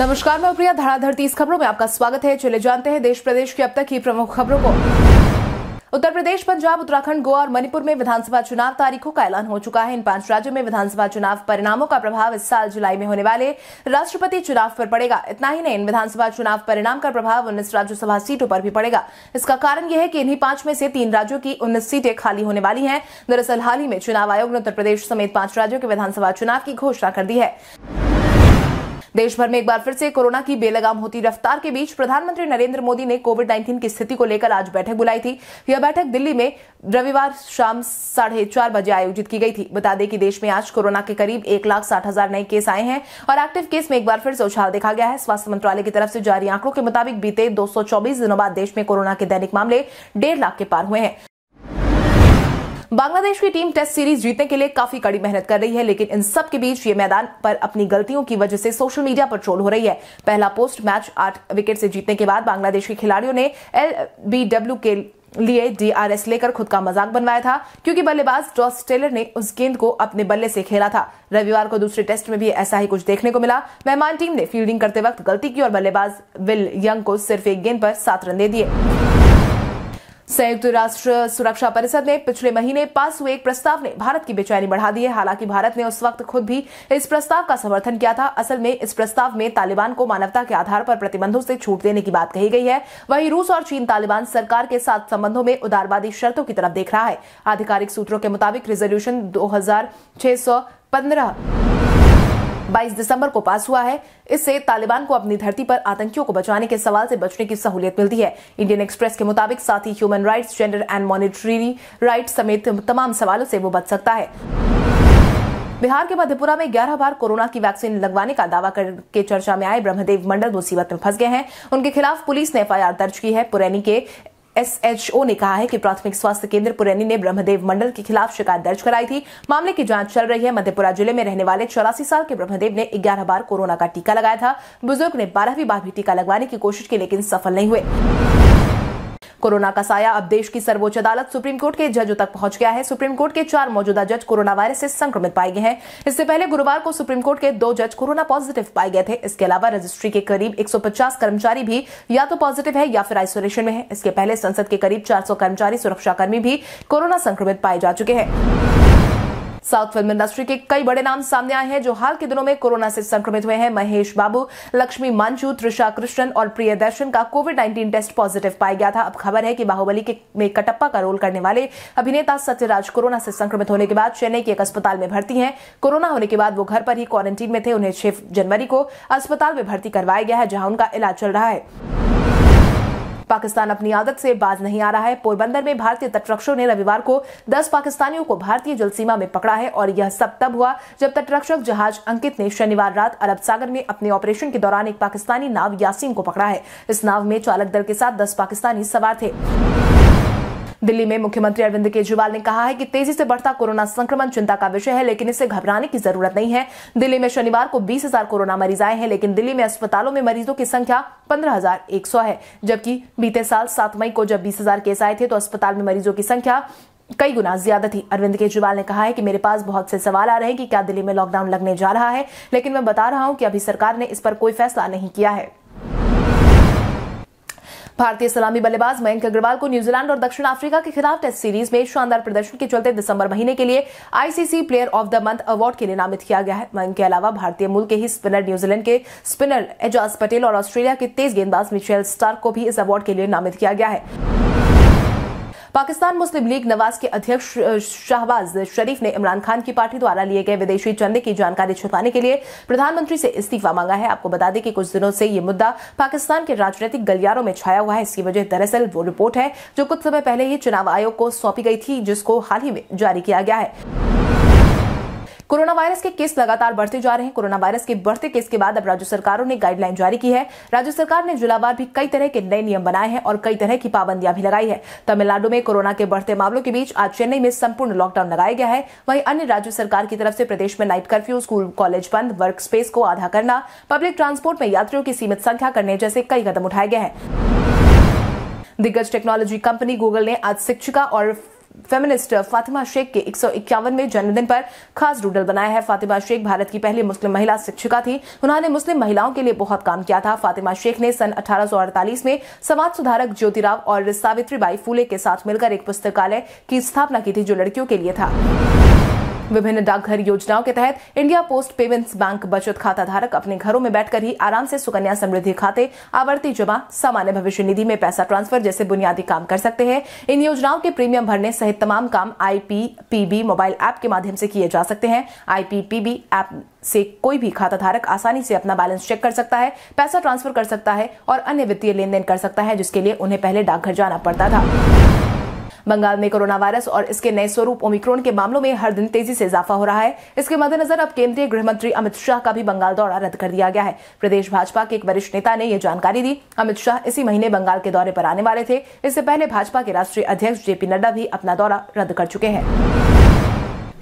नमस्कार मैं प्रिया धड़ाधड़ तीस खबरों में आपका स्वागत है चले जानते हैं देश प्रदेश की अब तक की प्रमुख खबरों को उत्तर प्रदेश पंजाब उत्तराखंड गोवा और मणिपुर में विधानसभा चुनाव तारीखों का ऐलान हो चुका है इन पांच राज्यों में विधानसभा चुनाव परिणामों का प्रभाव इस साल जुलाई में होने वाले राष्ट्रपति चुनाव पर पड़ेगा इतना ही नहीं इन विधानसभा चुनाव परिणाम का प्रभाव उन्नीस राज्यसभा सीटों पर भी पड़ेगा इसका कारण यह है कि इन्हीं पांच में से तीन राज्यों की उन्नीस सीटें खाली होने वाली हैं दरअसल हाल ही में चुनाव आयोग ने उत्तर प्रदेश समेत पांच राज्यों के विधानसभा चुनाव की घोषणा कर दी है देश भर में एक बार फिर से कोरोना की बेलगाम होती रफ्तार के बीच प्रधानमंत्री नरेंद्र मोदी ने कोविड नाइन्टीन की स्थिति को लेकर आज बैठक बुलाई थी यह बैठक दिल्ली में रविवार शाम साढ़े चार बजे आयोजित की गई थी बता दें कि देश में आज कोरोना के करीब एक लाख साठ हजार नए केस आए हैं और एक्टिव केस में एक बार फिर से उछाल देखा गया है स्वास्थ्य मंत्रालय की तरफ से जारी आंकड़ों के मुताबिक बीते दो दिनों बाद देश में कोरोना के दैनिक मामले डेढ़ लाख के पार हुए हैं बांग्लादेश की टीम टेस्ट सीरीज जीतने के लिए काफी कड़ी मेहनत कर रही है लेकिन इन सब के बीच ये मैदान पर अपनी गलतियों की वजह से सोशल मीडिया पर ट्रोल हो रही है पहला पोस्ट मैच आठ विकेट से जीतने के बाद बांग्लादेश के खिलाड़ियों ने एल के लिए डीआरएस लेकर खुद का मजाक बनवाया था क्योंकि बल्लेबाज जॉस टेलर ने उस गेंद को अपने बल्ले से खेला था रविवार को दूसरे टेस्ट में भी ऐसा ही कुछ देखने को मिला मेहमान टीम ने फील्डिंग करते वक्त गलती की और बल्लेबाज विल यंग को सिर्फ एक गेंद पर सात रन दे दिए संयुक्त राष्ट्र सुरक्षा परिषद ने पिछले महीने पास हुए एक प्रस्ताव ने भारत की बेचैनी बढ़ा दी है हालांकि भारत ने उस वक्त खुद भी इस प्रस्ताव का समर्थन किया था असल में इस प्रस्ताव में तालिबान को मानवता के आधार पर प्रतिबंधों से छूट देने की बात कही गई है वहीं रूस और चीन तालिबान सरकार के साथ संबंधों में उदारवादी शर्तों की तरफ देख रहा है आधिकारिक सूत्रों के मुताबिक रिजोल्यूशन दो हजार छह सौ पंद्रह 22 दिसंबर को पास हुआ है इससे तालिबान को अपनी धरती पर आतंकियों को बचाने के सवाल से बचने की सहूलियत मिलती है इंडियन एक्सप्रेस के मुताबिक साथ ही human rights gender and monetary rights समेत तमाम सवालों से वो बच सकता है बिहार के मधेपुरा में 11 बार कोरोना की वैक्सीन लगवाने का दावा करके चर्चा में आए ब्रह्मदेव मंडल मुसीबत में फंस गए हैं उनके खिलाफ पुलिस ने एफआईआर दर्ज की है पुरैनी के एसएचओ ने कहा है कि प्राथमिक स्वास्थ्य केंद्र पुरैनी ने ब्रह्मदेव मंडल के खिलाफ शिकायत दर्ज कराई थी मामले की जांच चल रही है मधेपुरा जिले में रहने वाले चौरासी साल के ब्रह्मदेव ने ग्यारह बार कोरोना का टीका लगाया था बुजुर्ग ने बारहवीं बार भी टीका लगवाने की कोशिश की लेकिन सफल नहीं हुए कोरोना का साया अब देश की सर्वोच्च अदालत सुप्रीम कोर्ट के जजों तक पहुंच गया है सुप्रीम कोर्ट के चार मौजूदा जज कोरोना वायरस से संक्रमित पाए गए हैं इससे पहले गुरुवार को सुप्रीम कोर्ट के दो जज कोरोना पॉजिटिव पाए गए थे इसके अलावा रजिस्ट्री के करीब 150 कर्मचारी भी या तो पॉजिटिव है या फिर आइसोलेशन में है इसके पहले संसद के करीब 400 कर्मचारी सुरक्षाकर्मी भी कोरोना संक्रमित पाए जा चुके हैं साउथ फिल्म इंडस्ट्री के कई बड़े नाम सामने आए हैं जो हाल के दिनों में कोरोना से संक्रमित हुए हैं महेश बाबू लक्ष्मी मांझू त्रिषा कृष्णन और प्रिय दर्शन का कोविड नाइन्टीन टेस्ट पॉजिटिव पाया गया था अब खबर है कि बाहुबली के में कटप्पा का रोल करने वाले अभिनेता सत्यराज कोरोना से संक्रमित होने के बाद चेन्नई के एक अस्पताल में भर्ती हैं कोरोना होने के बाद वो घर पर ही क्वारंटीन में थे उन्हें छह जनवरी को अस्पताल में भर्ती करवाया गया है जहां उनका इलाज चल रहा है पाकिस्तान अपनी आदत से बाज नहीं आ रहा है पोरबंदर में भारतीय तटरक्षकों ने रविवार को दस पाकिस्तानियों को भारतीय जल सीमा में पकड़ा है और यह सब तब हुआ जब तटरक्षक जहाज अंकित ने शनिवार रात अरब सागर में अपने ऑपरेशन के दौरान एक पाकिस्तानी नाव यासीन को पकड़ा है इस नाव में चालक दल के साथ दस पाकिस्तानी सवार थे दिल्ली में मुख्यमंत्री अरविंद केजरीवाल ने कहा है कि तेजी से बढ़ता कोरोना संक्रमण चिंता का विषय है लेकिन इससे घबराने की जरूरत नहीं है दिल्ली में शनिवार को बीस कोरोना मरीज आए हैं लेकिन दिल्ली में अस्पतालों में मरीजों की संख्या पंद्रह है जबकि बीते साल सात मई को जब बीस केस आए थे तो अस्पताल में मरीजों की संख्या कई गुना ज्यादा थी अरविंद केजरीवाल ने कहा है कि मेरे पास बहुत से सवाल आ रहे हैं कि क्या दिल्ली में लॉकडाउन लगने जा रहा है लेकिन मैं बता रहा हूं कि अभी सरकार ने इस पर कोई फैसला नहीं किया है भारतीय सलामी बल्लेबाज मयंक अग्रवाल को न्यूजीलैंड और दक्षिण अफ्रीका के खिलाफ टेस्ट सीरीज में शानदार प्रदर्शन के चलते दिसंबर महीने के लिए ICC player of the month award के लिए नामित किया गया है मयंक के अलावा भारतीय मूल के ही स्पिनर न्यूजीलैंड के स्पिनर एजाज पटेल और ऑस्ट्रेलिया के तेज गेंदबाज मिचेल स्टार्क को भी इस अवार्ड के लिए नामित किया गया है पाकिस्तान मुस्लिम लीग नवाज के अध्यक्ष शाहबाज शरीफ ने इमरान खान की पार्टी द्वारा लिए गए विदेशी चंदे की जानकारी छुपाने के लिए प्रधानमंत्री से इस्तीफा मांगा है आपको बता दें कि कुछ दिनों से यह मुद्दा पाकिस्तान के राजनीतिक गलियारों में छाया हुआ है इसकी वजह दरअसल वो रिपोर्ट है जो कुछ समय पहले ही चुनाव आयोग को सौंपी गई थी जिसको हाल ही में जारी किया गया है कोरोना वायरस के केस लगातार बढ़ते जा रहे हैं कोरोना वायरस के बढ़ते केस के बाद अब राज्य सरकारों ने गाइडलाइन जारी की है राज्य सरकार ने जिलावार भी कई तरह के नए नियम बनाए हैं और कई तरह की पाबंदियां भी लगाई है तमिलनाडु में कोरोना के बढ़ते मामलों के बीच आज चेन्नई में संपूर्ण लॉकडाउन लगाया गया है वहीं अन्य राज्य सरकार की तरफ से प्रदेश में नाइट कर्फ्यू स्कूल कॉलेज बंद वर्क स्पेस को आधा करना पब्लिक ट्रांसपोर्ट में यात्रियों की सीमित संख्या करने जैसे कई कदम उठाए गए हैं दिग्गज टेक्नोलॉजी कंपनी गूगल ने आज शिक्षिका और फेमिनिस्ट फातिमा शेख के एक में जन्मदिन पर खास डूडल बनाया है फातिमा शेख भारत की पहली मुस्लिम महिला शिक्षिका थी उन्होंने मुस्लिम महिलाओं के लिए बहुत काम किया था फातिमा शेख ने सन 1848 में समाज सुधारक ज्योतिराव और सावित्रीबाई फूले के साथ मिलकर एक पुस्तकालय की स्थापना की थी जो लड़कियों के लिए था विभिन्न डाकघर योजनाओं के तहत इंडिया पोस्ट पेमेंट्स बैंक बचत खाता धारक अपने घरों में बैठकर ही आराम से सुकन्या समृद्धि खाते आवर्ती जमा सामान्य भविष्य निधि में पैसा ट्रांसफर जैसे बुनियादी काम कर सकते हैं इन योजनाओं के प्रीमियम भरने सहित तमाम काम आईपीपीबी मोबाइल ऐप के माध्यम से किए जा सकते हैं आईपीपीबी ऐप से कोई भी खाता धारक आसानी से अपना बैलेंस चेक कर सकता है पैसा ट्रांसफर कर सकता है और अन्य वित्तीय लेन देन कर सकता है जिसके लिए उन्हें पहले डाकघर जाना पड़ता था बंगाल में कोरोना वायरस और इसके नए स्वरूप ओमिक्रोन के मामलों में हर दिन तेजी से इजाफा हो रहा है इसके मद्देनजर अब केंद्रीय गृह मंत्री अमित शाह का भी बंगाल दौरा रद्द कर दिया गया है प्रदेश भाजपा के एक वरिष्ठ नेता ने यह जानकारी दी अमित शाह इसी महीने बंगाल के दौरे पर आने वाले थे इससे पहले भाजपा के राष्ट्रीय अध्यक्ष जेपी नड्डा भी अपना दौरा रद्द कर चुके हैं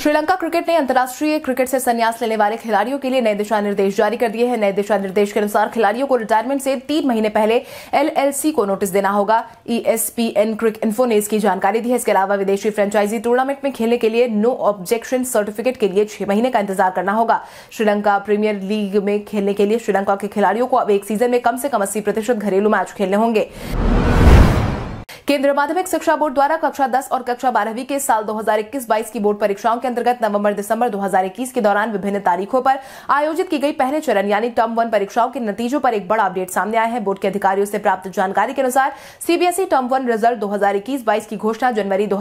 श्रीलंका क्रिकेट ने अंतर्राष्ट्रीय क्रिकेट से संन्यास लेने वाले खिलाड़ियों के लिए नए दिशा निर्देश जारी कर दिए हैं नए दिशा निर्देश के अनुसार खिलाड़ियों को रिटायरमेंट से तीन महीने पहले एलएलसी को नोटिस देना होगा ईएसपीएन क्रिक इन्फो ने इसकी जानकारी दी है इसके अलावा विदेशी फ्रेंचाइजी टूर्नामेंट में खेलने के लिए नो ऑब्जेक्शन सर्टिफिकेट के लिए छह महीने का इंतजार करना होगा श्रीलंका प्रीमियर लीग में खेलने के लिए श्रीलंका के खिलाड़ियों को अब एक सीजन में कम से कम अस्सी घरेलू मैच खेलने होंगे केंद्रीय माध्यमिक शिक्षा बोर्ड द्वारा कक्षा दस और कक्षा बारहवीं के साल दो हजार की बोर्ड परीक्षाओं के अंतर्गत नवम्बर दिसंबर दो के दौरान विभिन्न तारीखों पर आयोजित की गई पहले चरण यानी टर्म वन परीक्षाओं के नतीजों पर एक बड़ा अपडेट सामने आया है बोर्ड के अधिकारियों से प्राप्त जानकारी के अनुसार सीबीएसई टर्म वन रिजल्ट दो हजार की घोषणा जनवरी दो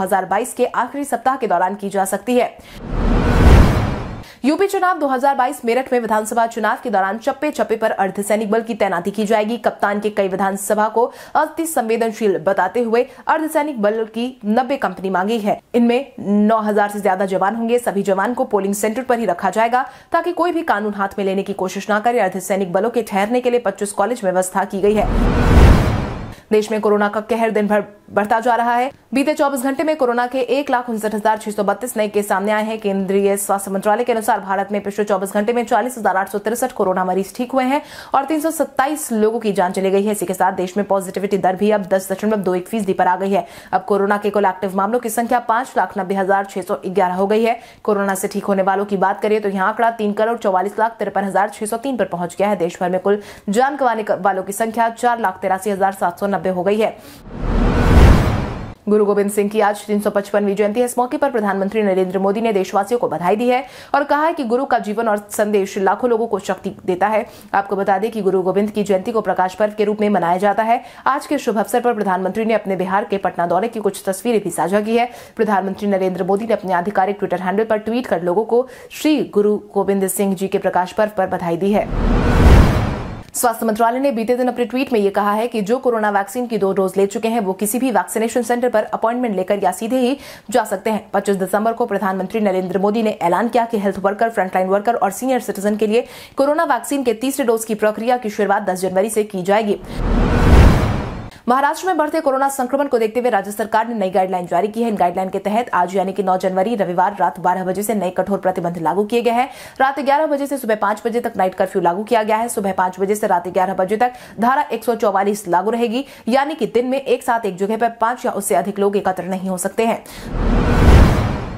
के आखिरी सप्ताह के दौरान की जा सकती है यूपी चुनाव 2022 मेरठ में विधानसभा चुनाव के दौरान चप्पे चप्पे पर अर्धसैनिक बल की तैनाती की जाएगी कप्तान के कई विधानसभा को अति संवेदनशील बताते हुए अर्धसैनिक बल की नब्बे कंपनी मांगी है इनमें नौ हजार से ज्यादा जवान होंगे सभी जवान को पोलिंग सेंटर पर ही रखा जाएगा ताकि कोई भी कानून हाथ में लेने की कोशिश न करे अर्धसैनिक बलों के ठहरने के लिए पच्चीस कॉलेज व्यवस्था की गई है देश में कोरोना का कहर दिन भर बढ़ता जा रहा है बीते 24 घंटे में कोरोना के एक लाख उनसठ हजार छह सौ बत्तीस नए केस सामने आए हैं केंद्रीय स्वास्थ्य मंत्रालय के अनुसार भारत में पिछले 24 घंटे में चालीस हजार आठ सौ तिरसठ कोरोना मरीज ठीक हुए हैं और सत्ताईस लोगों की जान चली गई है इसी के साथ देश में पॉजिटिविटी दर भी अब दस दशमलव दो एक फीसदी पर आ गई है अब कोरोना के कुल एक्टिव मामलों की संख्या पांच लाख नब्बे हजार छह सौ ग्यारह हो गई है कोरोना से ठीक होने वालों की बात करें तो यहाँ आंकड़ा तीन करोड़ चौवालीस लाख तिरपन हजार छह सौ तीन पर पहुंच गया है देश भर में कुल जान गंवाने वालों की संख्या चार लाख तिरासी हजार सात सौ नब्बे पे हो गई है गुरु गोविंद सिंह की आज तीन सौ पचपनवीं जयंती है इस मौके पर प्रधानमंत्री नरेंद्र मोदी ने देशवासियों को बधाई दी है और कहा है कि गुरु का जीवन और संदेश लाखों लोगों को शक्ति देता है आपको बता दें कि गुरु गोविंद की जयंती को प्रकाश पर्व के रूप में मनाया जाता है आज के शुभ अवसर पर प्रधानमंत्री ने अपने बिहार के पटना दौरे की कुछ तस्वीरें भी साझा की है प्रधानमंत्री नरेंद्र मोदी ने अपने आधिकारिक ट्विटर हैंडल पर ट्वीट कर लोगों को श्री गुरु गोविंद सिंह जी के प्रकाश पर्व पर बधाई दी है स्वास्थ्य मंत्रालय ने बीते दिन अपने ट्वीट में यह कहा है कि जो कोरोना वैक्सीन की दो डोज ले चुके हैं वो किसी भी वैक्सीनेशन सेंटर पर अपॉइंटमेंट लेकर या सीधे ही जा सकते हैं 25 दिसंबर को प्रधानमंत्री नरेंद्र मोदी ने ऐलान किया कि हेल्थ वर्कर फ्रंटलाइन वर्कर और सीनियर सिटीजन के लिए कोरोना वैक्सीन के तीसरे डोज की प्रक्रिया की शुरुआत दस जनवरी से की जाएगी महाराष्ट्र में बढ़ते कोरोना संक्रमण को देखते हुए राज्य सरकार ने नई गाइडलाइन जारी की है इन गाइडलाइन के तहत आज यानी कि 9 जनवरी रविवार रात 12 बजे से नए कठोर प्रतिबंध लागू किए गए हैं रात 11 बजे से सुबह 5 बजे तक नाइट कर्फ्यू लागू किया गया है सुबह 5 बजे से रात 11 बजे तक धारा एक लागू रहेगी यानी कि दिन में एक साथ एक जगह पर पांच या उससे अधिक लोग एकत्र नहीं हो सकते हैं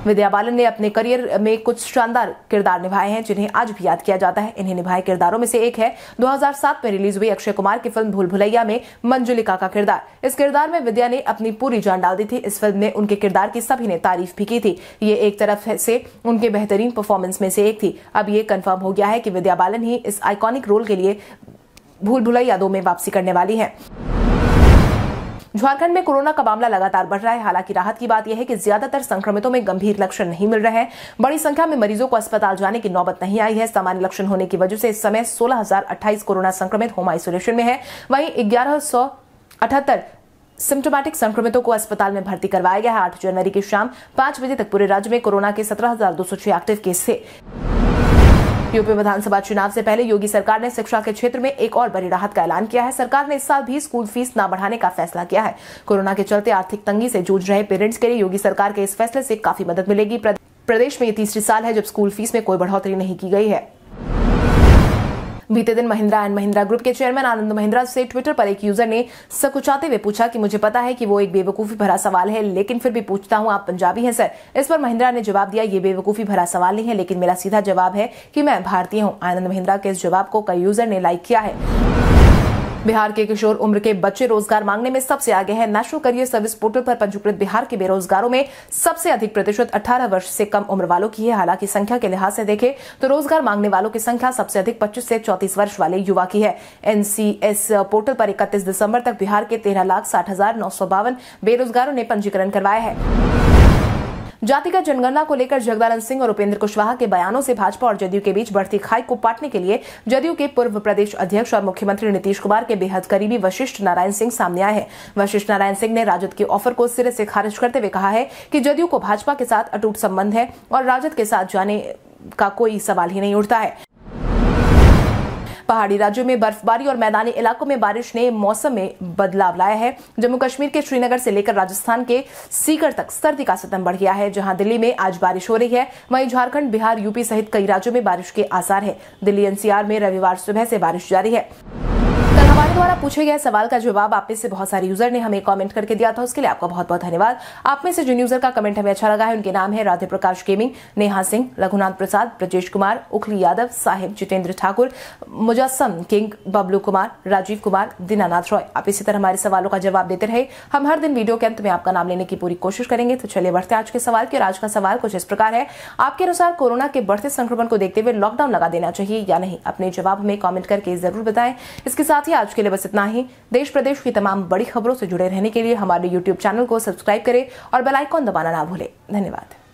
विद्या बालन ने अपने करियर में कुछ शानदार किरदार निभाए हैं जिन्हें आज भी याद किया जाता है इन्हें निभाए किरदारों में से एक है 2007 में रिलीज हुई अक्षय कुमार की फिल्म भूल भुलैया में मंजुलिका का किरदार इस किरदार में विद्या ने अपनी पूरी जान डाल दी थी इस फिल्म में उनके किरदार की सभी ने तारीफ भी की थी ये एक तरफ से उनके बेहतरीन परफॉर्मेंस में से एक थी अब ये कन्फर्म हो गया है कि विद्या बालन ही इस आइकॉनिक रोल के लिए भूल भुलैया दो में वापसी करने वाली है झारखंड में कोरोना का मामला लगातार बढ़ रहा है हालांकि राहत की बात यह है कि ज्यादातर संक्रमितों में गंभीर लक्षण नहीं मिल रहे हैं बड़ी संख्या में मरीजों को अस्पताल जाने की नौबत नहीं आई है सामान्य लक्षण होने की वजह से इस समय सोलह कोरोना संक्रमित होम आइसोलेशन में है वहीं ग्यारह सिम्टोमेटिक संक्रमितों को अस्पताल में भर्ती करवाया गया है आठ जनवरी की शाम पांच बजे तक पूरे राज्य में कोरोना के सत्रह एक्टिव केस थे यूपी विधानसभा चुनाव से पहले योगी सरकार ने शिक्षा के क्षेत्र में एक और बड़ी राहत का ऐलान किया है सरकार ने इस साल भी स्कूल फीस न बढ़ाने का फैसला किया है कोरोना के चलते आर्थिक तंगी से जूझ रहे पेरेंट्स के लिए योगी सरकार के इस फैसले से काफी मदद मिलेगी प्रदेश में ये तीसरी साल है जब स्कूल फीस में कोई बढ़ोतरी नहीं की गई है बीते दिन महिंद्रा एंड महिंद्रा ग्रुप के चेयरमैन आनंद महिंद्रा से ट्विटर पर एक यूजर ने सकुचाते हुए पूछा कि मुझे पता है कि वो एक बेवकूफी भरा सवाल है लेकिन फिर भी पूछता हूँ आप पंजाबी हैं सर इस पर महिंद्रा ने जवाब दिया ये बेवकूफी भरा सवाल नहीं है लेकिन मेरा सीधा जवाब है कि मैं भारतीय हूँ आनंद महिंद्रा के इस जवाब को कई यूजर ने लाइक किया है बिहार के किशोर उम्र के बच्चे रोजगार मांगने में सबसे आगे हैं नेशनल करियर सर्विस पोर्टल पर पंजीकृत बिहार के बेरोजगारों में सबसे अधिक प्रतिशत 18 वर्ष से कम उम्र वालों की है हालांकि संख्या के लिहाज से देखें तो रोजगार मांगने वालों की संख्या सबसे अधिक 25 से 34 वर्ष वाले युवा की है एनसीएस पोर्टल पर इकतीस दिसंबर तक बिहार के तेरह लाख साठ बेरोजगारों ने पंजीकरण करवाया है जातिगत जनगणना को लेकर जगदानंद सिंह और उपेंद्र कुशवाहा के बयानों से भाजपा और जदयू के बीच बढ़ती खाई को पाटने के लिए जदयू के पूर्व प्रदेश अध्यक्ष और मुख्यमंत्री नीतीश कुमार के बेहद करीबी वशिष्ठ नारायण सिंह सामने आए हैं वशिष्ठ नारायण सिंह ने राजद के ऑफर को सिरे से खारिज करते हुए कहा है कि जदयू को भाजपा के साथ अटूट संबंध है और राजद के साथ जाने का कोई सवाल ही नहीं उठता है पहाड़ी राज्यों में बर्फबारी और मैदानी इलाकों में बारिश ने मौसम में बदलाव लाया है जम्मू कश्मीर के श्रीनगर से लेकर राजस्थान के सीकर तक सर्दी का सतम बढ़ गया है जहां दिल्ली में आज बारिश हो रही है वहीं झारखंड बिहार यूपी सहित कई राज्यों में बारिश के आसार है दिल्ली एनसीआर में रविवार सुबह से बारिश जारी है द्वारा पूछे गए सवाल का जवाब आप में से बहुत सारे यूजर ने हमें कमेंट करके दिया था उसके लिए आपका बहुत बहुत धन्यवाद आप में से जिन यूजर का कमेंट हमें अच्छा लगा है उनके नाम है राधे प्रकाश गेमिंग नेहा सिंह रघुनाथ प्रसाद ब्रजेश कुमार उखली यादव साहिब जितेंद्र ठाकुर मुजस्सम किंग बबलू कुमार राजीव कुमार दीनानाथ रॉय आप इसी तरह हमारे सवालों का जवाब देते रहे हम हर दिन वीडियो के अंत में आपका नाम लेने की पूरी कोशिश करेंगे तो चलिए बढ़ते आज के सवाल की और आज का सवाल कुछ इस प्रकार है आपके अनुसार कोरोना के बढ़ते संक्रमण को देखते हुए लॉकडाउन लगा देना चाहिए या नहीं अपने जवाब में कॉमेंट करके जरूर बताएं इसके साथ ही आज के लिए बस इतना ही देश प्रदेश की तमाम बड़ी खबरों से जुड़े रहने के लिए हमारे यूट्यूब चैनल को सब्सक्राइब करें और बेलाइकॉन दबाना ना भूलें धन्यवाद